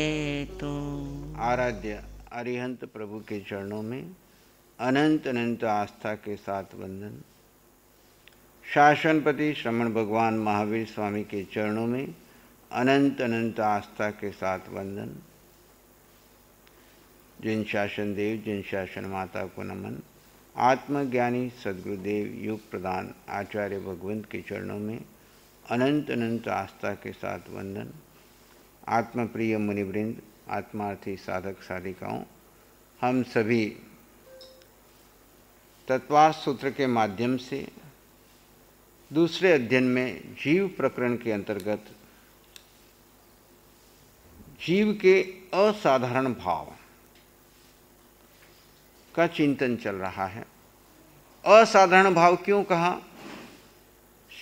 तो आराध्य अरिहंत प्रभु के चरणों में अनंत अनंत आस्था के साथ वंदन शासनपति श्रमण भगवान महावीर स्वामी के चरणों में अनंत अनंत आस्था के साथ वंदन जिन शासन देव जिन शासन माता को नमन आत्मज्ञानी सदगुरुदेव युग प्रदान आचार्य भगवंत के चरणों में अनंत अनंत आस्था के साथ वंदन आत्मप्रिय मुनिवृंद आत्मार्थी साधक साधिकाओं हम सभी तत्वा सूत्र के माध्यम से दूसरे अध्ययन में जीव प्रकरण के अंतर्गत जीव के असाधारण भाव का चिंतन चल रहा है असाधारण भाव क्यों कहा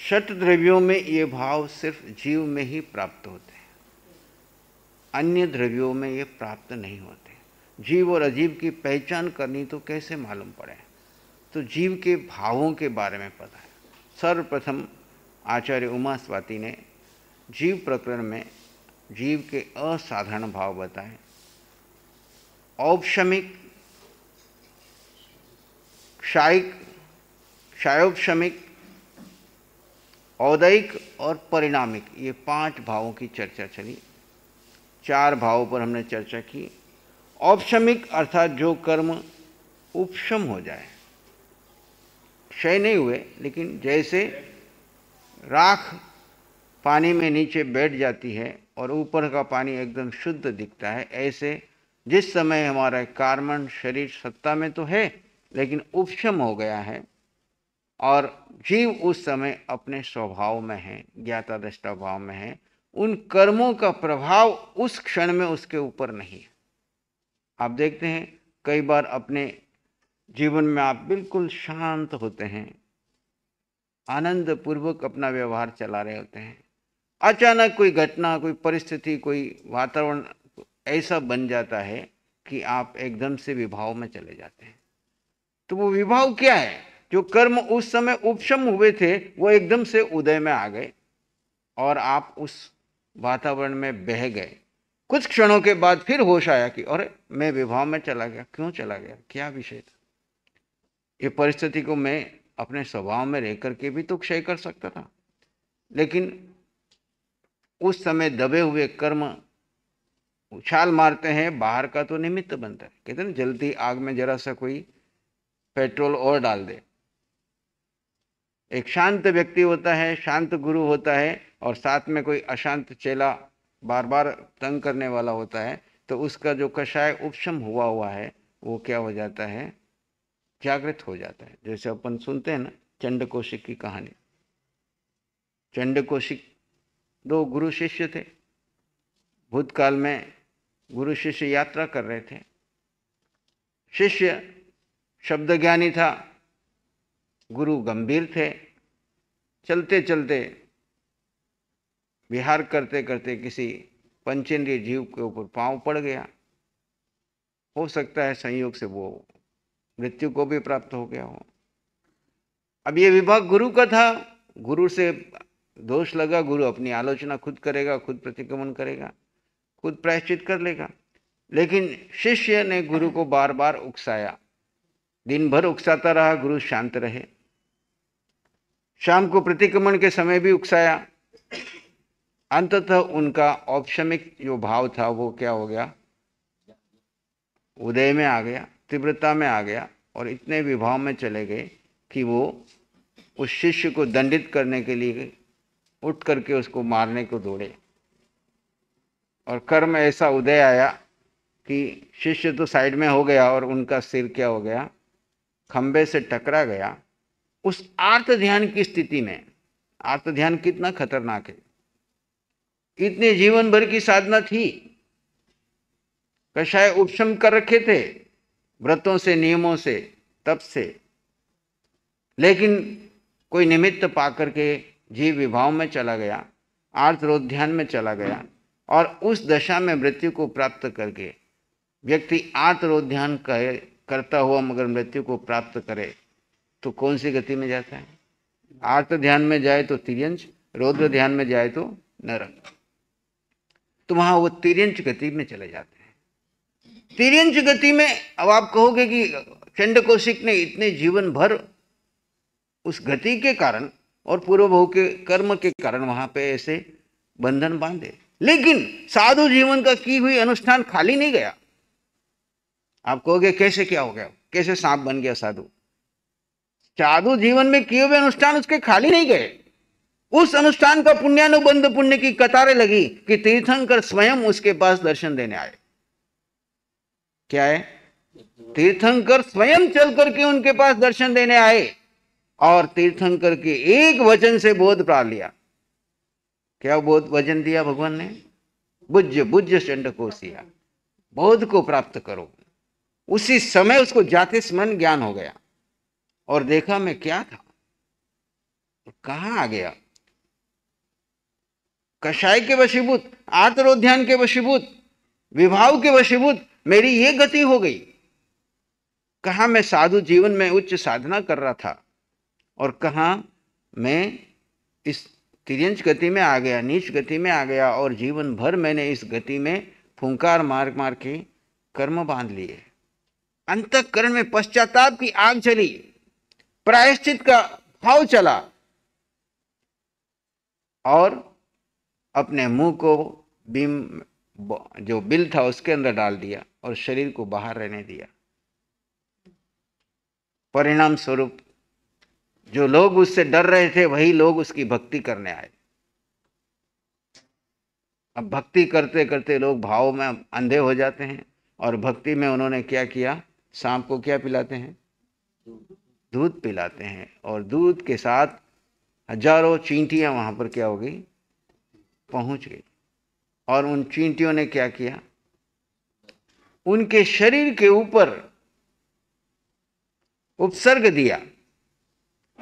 षट द्रव्यों में ये भाव सिर्फ जीव में ही प्राप्त होते अन्य द्रव्यों में ये प्राप्त नहीं होते जीव और अजीव की पहचान करनी तो कैसे मालूम पड़े तो जीव के भावों के बारे में पता है सर्वप्रथम आचार्य उमा स्वाति ने जीव प्रकरण में जीव के असाधारण भाव बताए औपशमिक क्षायिक क्षायोपशमिक औदयिक और परिणामिक ये पांच भावों की चर्चा चली चार भावों पर हमने चर्चा की औपशमिक अर्थात जो कर्म उपशम हो जाए क्षय नहीं हुए लेकिन जैसे राख पानी में नीचे बैठ जाती है और ऊपर का पानी एकदम शुद्ध दिखता है ऐसे जिस समय हमारा कार्बन शरीर सत्ता में तो है लेकिन उपशम हो गया है और जीव उस समय अपने स्वभाव में है ज्ञाता दृष्टा भाव में है उन कर्मों का प्रभाव उस क्षण में उसके ऊपर नहीं आप देखते हैं कई बार अपने जीवन में आप बिल्कुल शांत होते हैं आनंद पूर्वक अपना व्यवहार चला रहे होते हैं अचानक कोई घटना कोई परिस्थिति कोई वातावरण ऐसा बन जाता है कि आप एकदम से विभाव में चले जाते हैं तो वो विभाव क्या है जो कर्म उस समय उपशम हुए थे वो एकदम से उदय में आ गए और आप उस वातावरण में बह गए कुछ क्षणों के बाद फिर होश आया कि अरे मैं विवाह में चला गया क्यों चला गया क्या विषय था ये परिस्थिति को मैं अपने स्वभाव में रह करके भी तो क्षय कर सकता था लेकिन उस समय दबे हुए कर्म उछाल मारते हैं बाहर का तो निमित्त बनता है कहते ना जल्दी आग में जरा सा कोई पेट्रोल और डाल दे एक शांत व्यक्ति होता है शांत गुरु होता है और साथ में कोई अशांत चेला बार बार तंग करने वाला होता है तो उसका जो कषाय उपशम हुआ हुआ है वो क्या हो जाता है जागृत हो जाता है जैसे अपन सुनते हैं ना चंड कोशिक की कहानी चंड दो गुरु शिष्य थे भूतकाल में गुरु शिष्य यात्रा कर रहे थे शिष्य शब्द ज्ञानी था गुरु गंभीर थे चलते चलते विहार करते करते किसी पंचेंद्रीय जीव के ऊपर पांव पड़ गया हो सकता है संयोग से वो मृत्यु को भी प्राप्त हो गया हो अब ये विभाग गुरु का था गुरु से दोष लगा गुरु अपनी आलोचना खुद करेगा खुद प्रतिक्रमण करेगा खुद प्रायश्चित कर लेगा लेकिन शिष्य ने गुरु को बार बार उकसाया दिन भर उकसाता रहा गुरु शांत रहे शाम को प्रतिक्रमण के समय भी उकसाया अंततः उनका औपशमिक जो भाव था वो क्या हो गया उदय में आ गया तीव्रता में आ गया और इतने विभाव में चले गए कि वो उस शिष्य को दंडित करने के लिए उठ करके उसको मारने को दौड़े और कर्म ऐसा उदय आया कि शिष्य तो साइड में हो गया और उनका सिर क्या हो गया खंबे से टकरा गया उस आर्त ध्यान की स्थिति में आर्त ध्यान कितना खतरनाक है इतने जीवन भर की साधना थी कषाय उपशम कर रखे थे व्रतों से नियमों से तप से लेकिन कोई निमित्त पा करके जीव विभाव में चला गया आर्तरोध्यान में चला गया और उस दशा में मृत्यु को प्राप्त करके व्यक्ति आर्तरोध्यान करे करता हुआ मगर मृत्यु को प्राप्त करे तो कौन सी गति में जाता है आर्त ध्यान में जाए तो तिरंज रौद्र ध्यान में जाए तो नरक तो वहां वो तिरंच गति में चले जाते हैं तिरंच गति में अब आप कहोगे कि चंड कौशिक ने इतने जीवन भर उस गति के कारण और पूर्व भाव के कर्म के कारण वहां पे ऐसे बंधन बांधे लेकिन साधु जीवन का की हुई अनुष्ठान खाली नहीं गया आप कहोगे कैसे क्या हो गया कैसे सांप बन गया साधु साधु जीवन में किए हुए अनुष्ठान उसके खाली नहीं गए उस अनुष्ठान का पुण्यानुबंध पुण्य की कतारें लगी कि तीर्थंकर स्वयं उसके पास दर्शन देने आए क्या है तीर्थंकर स्वयं चल करके उनके पास दर्शन देने आए और तीर्थंकर के एक वचन से बोध पा लिया क्या बोध वचन दिया भगवान ने बुज्ज बुज्ज चंड को सिया बोध को प्राप्त करो उसी समय उसको जाते स्मरण ज्ञान हो गया और देखा मैं क्या था तो कहा आ गया कषाय के वशीभूत आत्रोध्यान के वशीभूत विभाव के वशीभूत मेरी ये गति हो गई कहा मैं साधु जीवन में उच्च साधना कर रहा था और कहा मैं इस तिरंज गति में आ गया नीच गति में आ गया और जीवन भर मैंने इस गति में फुंकार मार मार के कर्म बांध लिए अंतकरण में पश्चाताप की आग चली प्रायश्चित का भाव चला और अपने मुंह को बीम जो बिल था उसके अंदर डाल दिया और शरीर को बाहर रहने दिया परिणाम स्वरूप जो लोग उससे डर रहे थे वही लोग उसकी भक्ति करने आए अब भक्ति करते करते लोग भाव में अंधे हो जाते हैं और भक्ति में उन्होंने क्या किया सांप को क्या पिलाते हैं दूध पिलाते हैं और दूध के साथ हजारों चींटियां वहां पर क्या हो गई पहुंच गई और उन चींटियों ने क्या किया उनके शरीर के ऊपर उपसर्ग दिया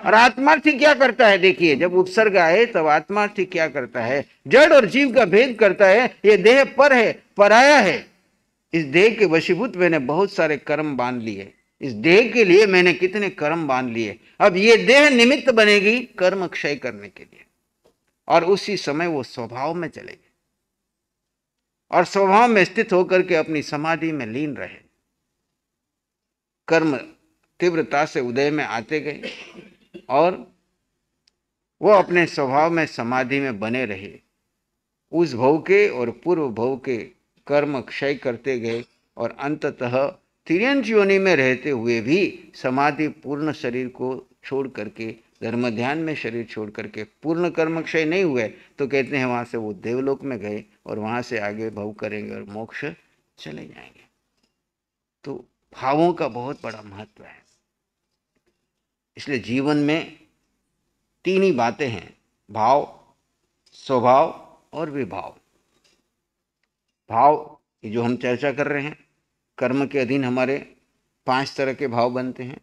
और आत्मार्थी क्या करता है देखिए जब उपसर्ग आए तब आत्मार्थी क्या करता है जड़ और जीव का भेद करता है यह देह पर है पराया है इस देह के वशीभूत मैंने बहुत सारे कर्म बांध लिए इस देह के लिए मैंने कितने कर्म बांध लिए अब ये देह निमित्त बनेगी कर्म क्षय करने के लिए और उसी समय वो स्वभाव में चले गए और स्वभाव में स्थित होकर के अपनी समाधि में लीन रहे कर्म तीव्रता से उदय में आते गए और वो अपने स्वभाव में समाधि में बने रहे उस भव के और पूर्व भव के कर्म क्षय करते गए और अंततः तिरंज योनि में रहते हुए भी समाधि पूर्ण शरीर को छोड़ करके धर्म ध्यान में शरीर छोड़ करके पूर्ण कर्म क्षय नहीं हुए तो कहते हैं वहाँ से वो देवलोक में गए और वहाँ से आगे भव करेंगे और मोक्ष चले जाएंगे तो भावों का बहुत बड़ा महत्व है इसलिए जीवन में तीन ही बातें हैं भाव स्वभाव और विभाव भाव ये जो हम चर्चा कर रहे हैं कर्म के अधीन हमारे पांच तरह के भाव बनते हैं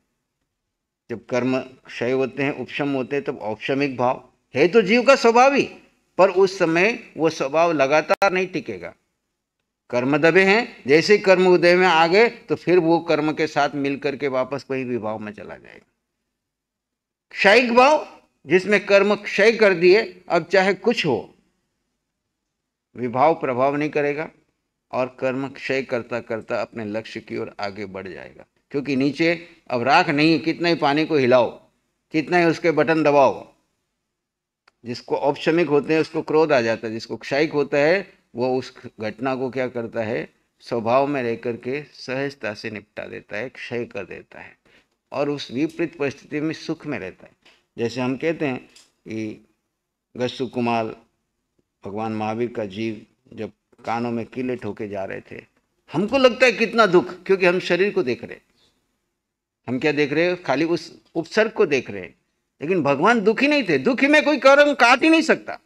जब कर्म क्षय होते हैं उपशम होते हैं तब औपशमिक भाव है तो जीव का स्वभाव ही पर उस समय वो स्वभाव लगातार नहीं टिकेगा कर्म दबे हैं जैसे कर्म उदय में आ गए तो फिर वो कर्म के साथ मिलकर के वापस वही विभाव में चला जाएगा क्षयिक भाव जिसमें कर्म क्षय कर दिए अब चाहे कुछ हो विभाव प्रभाव नहीं करेगा और कर्म क्षय करता करता अपने लक्ष्य की ओर आगे बढ़ जाएगा क्योंकि नीचे अब राख नहीं है कितना ही पानी को हिलाओ कितना ही उसके बटन दबाओ जिसको औपक्षमिक होते हैं उसको क्रोध आ जाता है जिसको क्षयिक होता है वो उस घटना को क्या करता है स्वभाव में रह करके सहजता से निपटा देता है क्षय कर देता है और उस विपरीत परिस्थिति में सुख में रहता है जैसे हम कहते हैं कि गस्सु कुमार भगवान महावीर का जीव जब कानों में किले ठोके जा रहे थे हमको लगता है कितना दुख क्योंकि हम शरीर को देख रहे हैं हम क्या देख रहे हैं खाली उस उपसर्ग को देख रहे हैं लेकिन भगवान दुखी नहीं थे दुखी में कोई कर्म काट ही नहीं सकता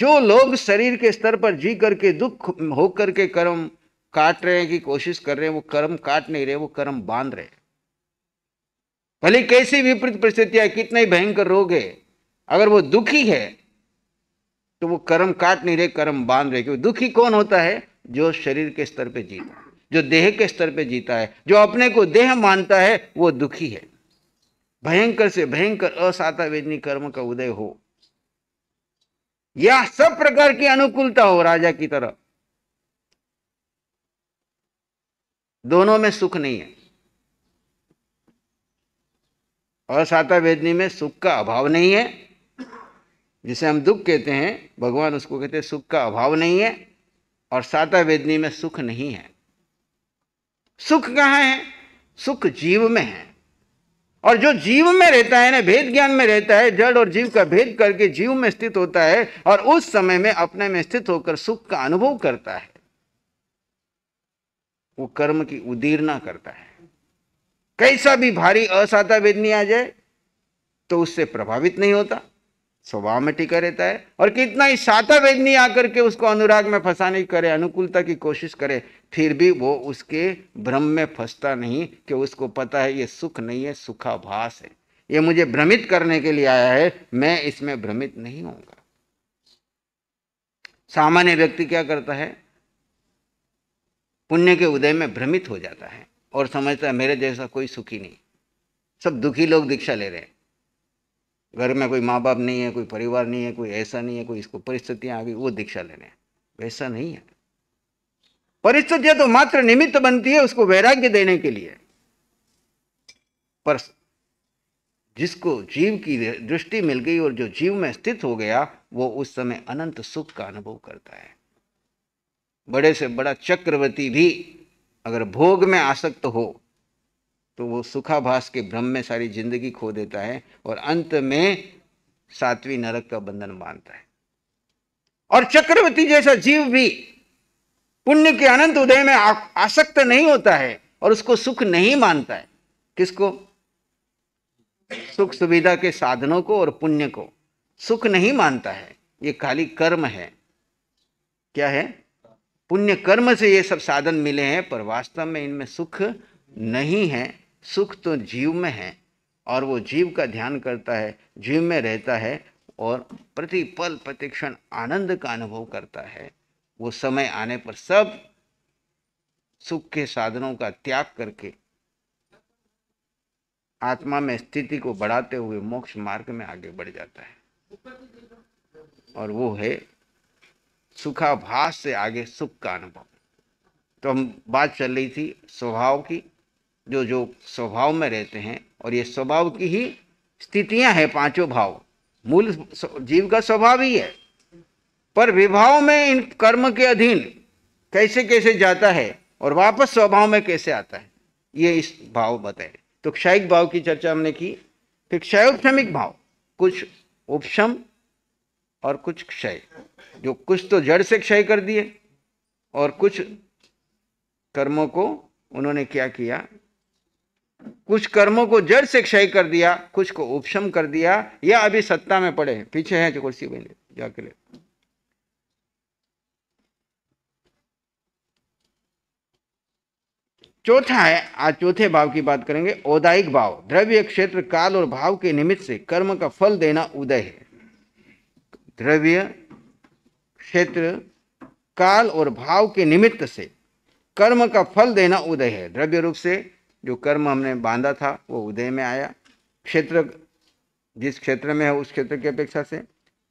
जो लोग शरीर के स्तर पर जी करके दुख होकर के कर्म काट रहे हैं की कोशिश कर रहे हैं वो कर्म काट नहीं रहे वो कर्म बांध रहे भले कैसी विपरीत परिस्थितियां कितने भयंकर रोग है अगर वो दुखी है तो वो कर्म काट नहीं रहे कर्म बांध रहे क्योंकि दुखी कौन होता है जो शरीर के स्तर पे जीता जो देह के स्तर पे जीता है जो अपने को देह मानता है वो दुखी है भयंकर से भयंकर असाता वेदनी कर्म का उदय हो यह सब प्रकार की अनुकूलता हो राजा की तरह दोनों में सुख नहीं है असातावेदनी वेदनी में सुख का अभाव नहीं है जिसे हम दुख कहते हैं भगवान उसको कहते हैं सुख का अभाव नहीं है और साता वेदनी में सुख नहीं है सुख कहाँ है सुख जीव में है और जो जीव में रहता है ना भेद ज्ञान में रहता है जड़ और जीव का भेद करके जीव में स्थित होता है और उस समय में अपने में स्थित होकर सुख का अनुभव करता है वो कर्म की उदीर्णा करता है कैसा भी भारी असाता वेदनी आ जाए तो उससे प्रभावित नहीं होता स्वभाव में टिका रहता है और कितना ही साता वेदनी आकर के उसको अनुराग में फंसाने की करे अनुकूलता की कोशिश करे फिर भी वो उसके भ्रम में फंसता नहीं कि उसको पता है ये सुख नहीं है सुखाभास है ये मुझे भ्रमित करने के लिए आया है मैं इसमें भ्रमित नहीं होऊंगा सामान्य व्यक्ति क्या करता है पुण्य के उदय में भ्रमित हो जाता है और समझता है मेरे जैसा कोई सुखी नहीं सब दुखी लोग दीक्षा ले रहे हैं घर में कोई माँ बाप नहीं है कोई परिवार नहीं है कोई ऐसा नहीं है कोई इसको परिस्थितियाँ आ गई वो दीक्षा लेने वैसा नहीं है परिस्थितियां तो मात्र निमित्त बनती है उसको वैराग्य देने के लिए पर जिसको जीव की दृष्टि मिल गई और जो जीव में स्थित हो गया वो उस समय अनंत सुख का अनुभव करता है बड़े से बड़ा चक्रवर्ती भी अगर भोग में आसक्त हो तो वो सुखाभास के भ्रम में सारी जिंदगी खो देता है और अंत में सातवीं नरक का बंधन बांधता है और चक्रवर्ती जैसा जीव भी पुण्य के अनंत उदय में आसक्त नहीं होता है और उसको सुख नहीं मानता है किसको सुख सुविधा के साधनों को और पुण्य को सुख नहीं मानता है ये खाली कर्म है क्या है पुण्य कर्म से ये सब साधन मिले हैं पर वास्तव में इनमें सुख नहीं है सुख तो जीव में है और वो जीव का ध्यान करता है जीव में रहता है और प्रतिपल प्रतिक्षण आनंद का अनुभव करता है वो समय आने पर सब सुख के साधनों का त्याग करके आत्मा में स्थिति को बढ़ाते हुए मोक्ष मार्ग में आगे बढ़ जाता है और वो है सुखाभास से आगे सुख का अनुभव तो हम बात चल रही थी स्वभाव की जो जो स्वभाव में रहते हैं और ये स्वभाव की ही स्थितियां हैं पांचों भाव मूल जीव का स्वभाव ही है पर विभाव में इन कर्म के अधीन कैसे कैसे जाता है और वापस स्वभाव में कैसे आता है ये इस भाव बताए तो क्षयिक भाव की चर्चा हमने की फिर क्षयोपमिक भाव कुछ उपशम और कुछ क्षय जो कुछ तो जड़ से क्षय कर दिए और कुछ कर्मों को उन्होंने क्या किया कुछ कर्मों को जड़ से क्षय कर दिया कुछ को उपशम कर दिया या अभी सत्ता में पड़े पीछे हैं जो कुर्सी बने जाकर चौथा है आज चौथे भाव की बात करेंगे औदायिक भाव द्रव्य क्षेत्र काल और भाव के निमित्त से कर्म का फल देना उदय है द्रव्य क्षेत्र काल और भाव के निमित्त से कर्म का फल देना उदय है द्रव्य रूप से जो कर्म हमने बांधा था वो उदय में आया क्षेत्र जिस क्षेत्र में है उस क्षेत्र की अपेक्षा से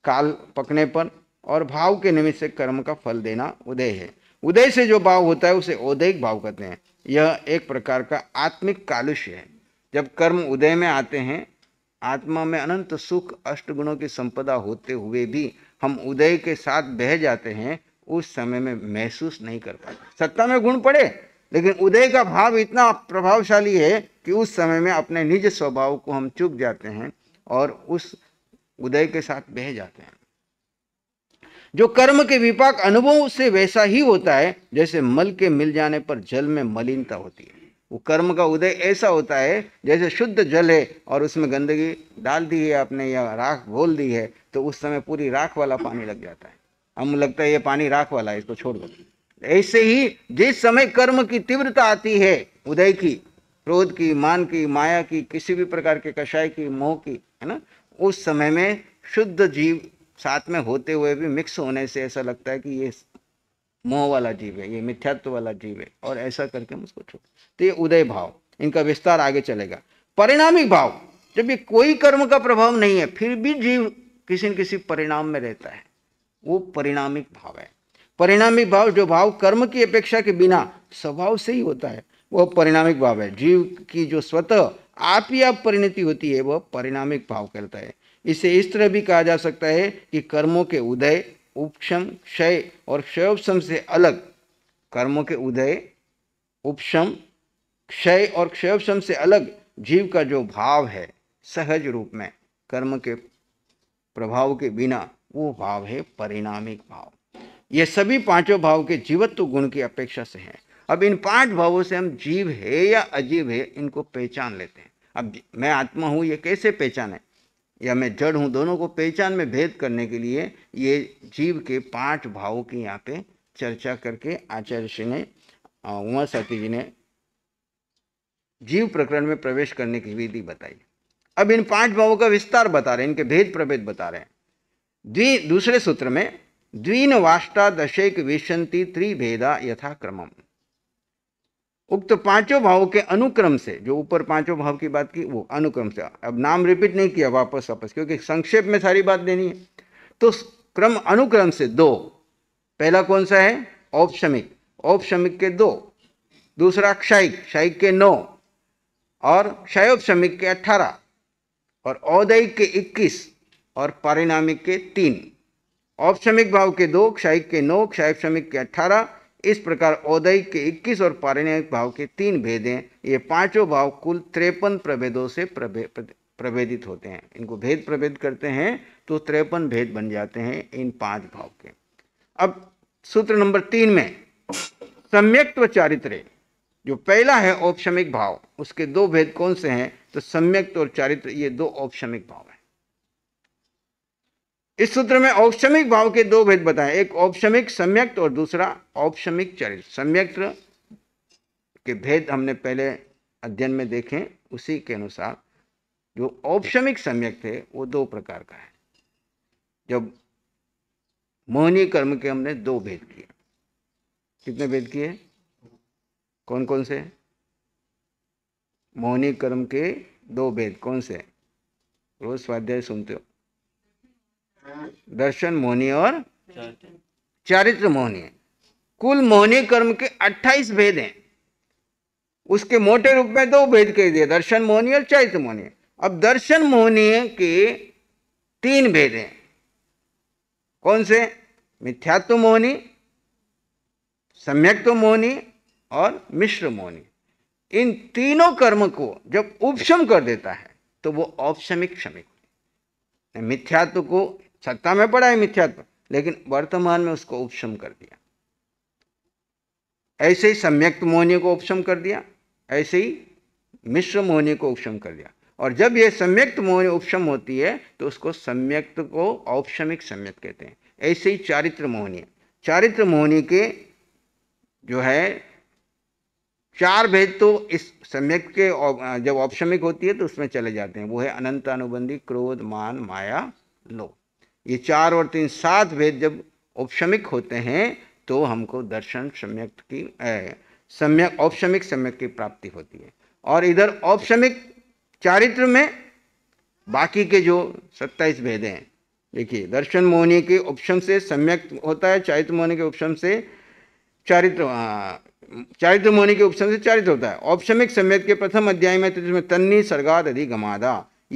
काल पकने पर और भाव के निमित्त से कर्म का फल देना उदय है उदय से जो भाव होता है उसे औदयिक भाव कहते हैं यह एक प्रकार का आत्मिक कालुष्य है जब कर्म उदय में आते हैं आत्मा में अनंत सुख अष्ट गुणों की संपदा होते हुए भी हम उदय के साथ बह जाते हैं उस समय में महसूस नहीं कर पाते सत्ता में गुण पड़े लेकिन उदय का भाव इतना प्रभावशाली है कि उस समय में अपने निज स्वभाव को हम चुप जाते हैं और उस उदय के साथ बह जाते हैं जो कर्म के विपाक अनुभव से वैसा ही होता है जैसे मल के मिल जाने पर जल में मलिनता होती है वो कर्म का उदय ऐसा होता है जैसे शुद्ध जल है और उसमें गंदगी डाल दी है आपने या राख घोल दी है तो उस समय पूरी राख वाला पानी लग जाता है हम लगता है ये पानी राख वाला है इसको छोड़ दो ऐसे ही जिस समय कर्म की तीव्रता आती है उदय की क्रोध की मान की माया की किसी भी प्रकार के कषाय की मोह की है ना उस समय में शुद्ध जीव साथ में होते हुए भी मिक्स होने से ऐसा लगता है कि ये मोह वाला जीव है ये मिथ्यात्व वाला जीव है और ऐसा करके हम उसको छोड़ तो ये उदय भाव इनका विस्तार आगे चलेगा परिणामी भाव जब ये कोई कर्म का प्रभाव नहीं है फिर भी जीव किसी न किसी परिणाम में रहता है वो परिणामिक भाव है परिणामी भाव जो भाव कर्म की अपेक्षा के बिना स्वभाव से ही होता है वह परिणामिक भाव है जीव की जो स्वतः आप ही आप परिणति होती है वह परिणामिक भाव कहता है इसे इस तरह भी कहा जा सकता है कि कर्मों के उदय उपशम क्षय और क्षयोपम से अलग कर्मों के उदय उपशम क्षय और क्षयोपम से अलग जीव का जो भाव है सहज रूप में कर्म के प्रभाव के बिना वो भाव है परिणामिक भाव ये सभी पांचों भाव के जीवत्व गुण की अपेक्षा से हैं अब इन पांच भावों से हम जीव है या अजीव है इनको पहचान लेते हैं अब मैं आत्मा हूँ ये कैसे पहचान है या मैं जड़ हूँ दोनों को पहचान में भेद करने के लिए ये जीव के पांच भावों की यहाँ पे चर्चा करके आचार्य श्री ने उमा सती जी ने जीव प्रकरण में प्रवेश करने की विधि बताई अब इन पांच भावों का विस्तार बता रहे हैं इनके भेद प्रभेद बता रहे हैं द्वि दूसरे सूत्र में दशेक विशंति त्रिभेदा यथाक्रमम उक्त पांचों भावों के अनुक्रम से जो ऊपर पांचों भाव की बात की वो अनुक्रम से अब नाम रिपीट नहीं किया वापस वापस क्योंकि संक्षेप में सारी बात देनी है तो क्रम अनुक्रम से दो पहला कौन सा है औपशमिक औपशमिक के दो दूसरा क्षयिक क्षयिक के नौ और क्षयोपशमिक के अठारह और औदयिक के इक्कीस और पारिणामिक के तीन औपश्रमिक भाव के दो क्षायिक के नौ क्षायिक श्रमिक के अट्ठारह इस प्रकार औदयिक के इक्कीस और पारिणयिक भाव के तीन भेद हैं ये पांचों भाव कुल त्रेपन प्रभेदों से प्रभे, प्रभेदित होते हैं इनको भेद प्रभेद करते हैं तो त्रेपन भेद बन जाते हैं इन पांच भाव के अब सूत्र नंबर तीन में व चारित्र जो पहला है औपशमिक भाव उसके दो भेद कौन से हैं तो सम्यक्त और चारित्र ये दो औपशमिक भाव हैं इस सूत्र में औपशमिक भाव के दो भेद बताए एक औपशमिक सम्यक्त और दूसरा औपशमिक चरित्र सम्यक्त के भेद हमने पहले अध्ययन में देखे उसी के अनुसार जो औपशमिक सम्यक थे वो दो प्रकार का है जब मोहनी कर्म के हमने दो भेद किए कितने भेद किए कौन कौन से मोहनी कर्म के दो भेद कौन से रोज स्वाध्याय सुनते हो दर्शन मोहनी और चारित्र मोहनी कुल मोहनी कर्म के 28 भेद हैं उसके मोटे रूप में दो भेद कह दिए दर्शन मोहनी और चैत्र मोहनी अब दर्शन मोहनी के तीन भेद हैं कौन से मिथ्यात्व मोहनी सम्यक्त्व मोहनी और मिश्र मोहनी इन तीनों कर्म को जब उपशम कर देता है तो वो औपशमिक शमिक मिथ्यात्व को सत्ता में पड़ा है मिथ्यात्व लेकिन वर्तमान में उसको उपशम कर दिया ऐसे ही सम्यक्त मोहनी को उपशम कर दिया ऐसे ही मिश्र मोहनी को उपशम कर दिया और जब ये सम्यक्त मोहनी उपशम होती है तो उसको सम्यक्त को औपशमिक सम्यक कहते हैं ऐसे ही चारित्र मोहनी चारित्र मोहनी के जो है चार भेद तो इस सम्यक के जब औपशमिक होती है तो उसमें चले जाते हैं वो है अनंत अनुबंधी क्रोध मान माया लोभ ये चार और तीन सात भेद जब औपशमिक होते हैं तो हमको दर्शन सम्यक की सम्यक औपशमिक सम्यक की प्राप्ति होती है और इधर औपशमिक चारित्र में बाकी के जो सत्ताईस भेद हैं देखिए दर्शन मोहनी के उपशम से सम्यक होता है चारित्र मोहनी के उपशम से चारित्र चारित्र मोहनी के उपशम से चारित्र होता है औपशमिक सम्यक के प्रथम अध्याय में तो जिसमें तन्नी सर्गात अधि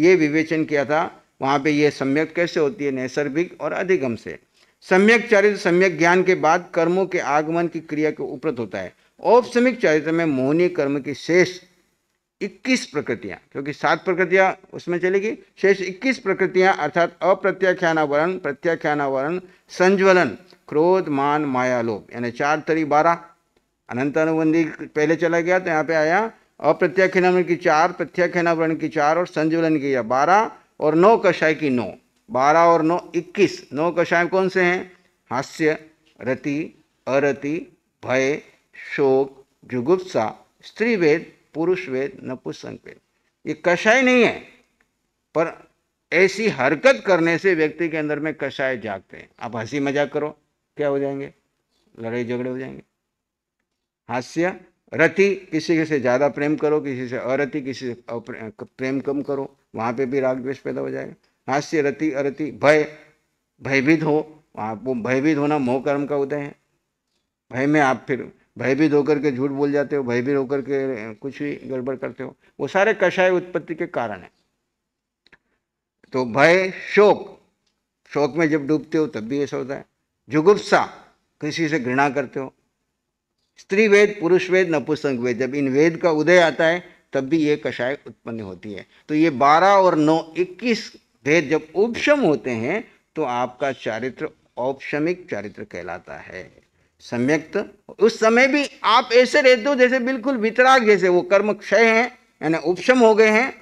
ये विवेचन किया था वहाँ पे ये सम्यक कैसे होती है नैसर्गिक और अधिगम से सम्यक चरित्र सम्यक ज्ञान के बाद कर्मों के आगमन की क्रिया के उपरत होता है औपसमिक चरित्र में मोहनीय कर्म की शेष 21 प्रकृतियाँ क्योंकि सात प्रकृतियाँ उसमें चलेगी शेष 21 प्रकृतियाँ अर्थात अप्रत्याख्यानावरण प्रत्याख्यानावरण संज्वलन क्रोध मान माया लोभ यानी चार तरी बारह अनंत अनुबंधी पहले चला गया तो यहाँ पे आया अप्रत्याख्यानावरण की चार प्रत्याख्यानावरण की चार और संज्वलन की बारह और नौ कषाय की नौ बारह और नौ इक्कीस नौ कषाय कौन से हैं हास्य रति अरति भय शोक जुगुप्सा स्त्री वेद पुरुष वेद नपुसंक वेद ये कषाय नहीं है पर ऐसी हरकत करने से व्यक्ति के अंदर में कषाय जागते हैं आप हंसी मजाक करो क्या हो जाएंगे लड़ाई झगड़े हो जाएंगे हास्य रति किसी से ज़्यादा प्रेम करो किसी से अरति किसी से प्रेम कम करो वहाँ पे भी राग द्वेष पैदा हो जाएगा हास्य रति अरति भय भयभीत हो वहाँ वो भयभीत होना मोह कर्म का उदय है भय में आप फिर भयभीत होकर के झूठ बोल जाते हो भयभीत होकर के कुछ भी गड़बड़ करते हो वो सारे कषाय उत्पत्ति के कारण है तो भय शोक शोक में जब डूबते हो तब भी ऐसा होता है जुगुप्सा किसी से घृणा करते हो स्त्री वेद पुरुष वेद नपुंसक वेद जब इन वेद का उदय आता है तब भी ये कषाय उत्पन्न होती है तो ये बारह और नौ इक्कीस भेद जब उपशम होते हैं तो आपका चारित्र औपशमिक चारित्र कहलाता है सम्यक्त उस समय भी आप ऐसे रहते हो जैसे बिल्कुल वितराग जैसे वो कर्म क्षय हैं यानी उपशम हो गए हैं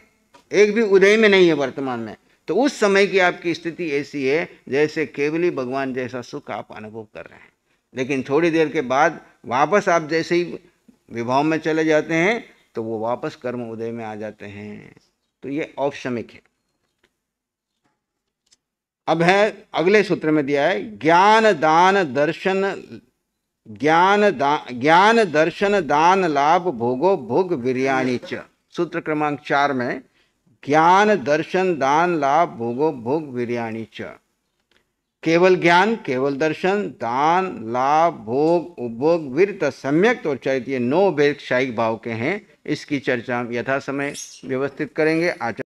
एक भी उदय में नहीं है वर्तमान में तो उस समय की आपकी स्थिति ऐसी है जैसे केवली भगवान जैसा सुख आप अनुभव कर रहे हैं लेकिन थोड़ी देर के बाद वापस आप जैसे ही विभाव में चले जाते हैं तो वो वापस कर्म उदय में आ जाते हैं तो ये औपशमिक है अब है अगले सूत्र में दिया है ज्ञान दान दर्शन ज्ञान दान ज्ञान दर्शन दान लाभ भोगो भोग बिरयानी च सूत्र क्रमांक चार में ज्ञान दर्शन दान लाभ भोगो भोग बिरयानी च केवल ज्ञान केवल दर्शन दान लाभ भोग उपभोग वीर सम्यक तो चैत्य नौ वैक्षायिक भाव के हैं इसकी चर्चा हम यथा समय व्यवस्थित करेंगे आचरण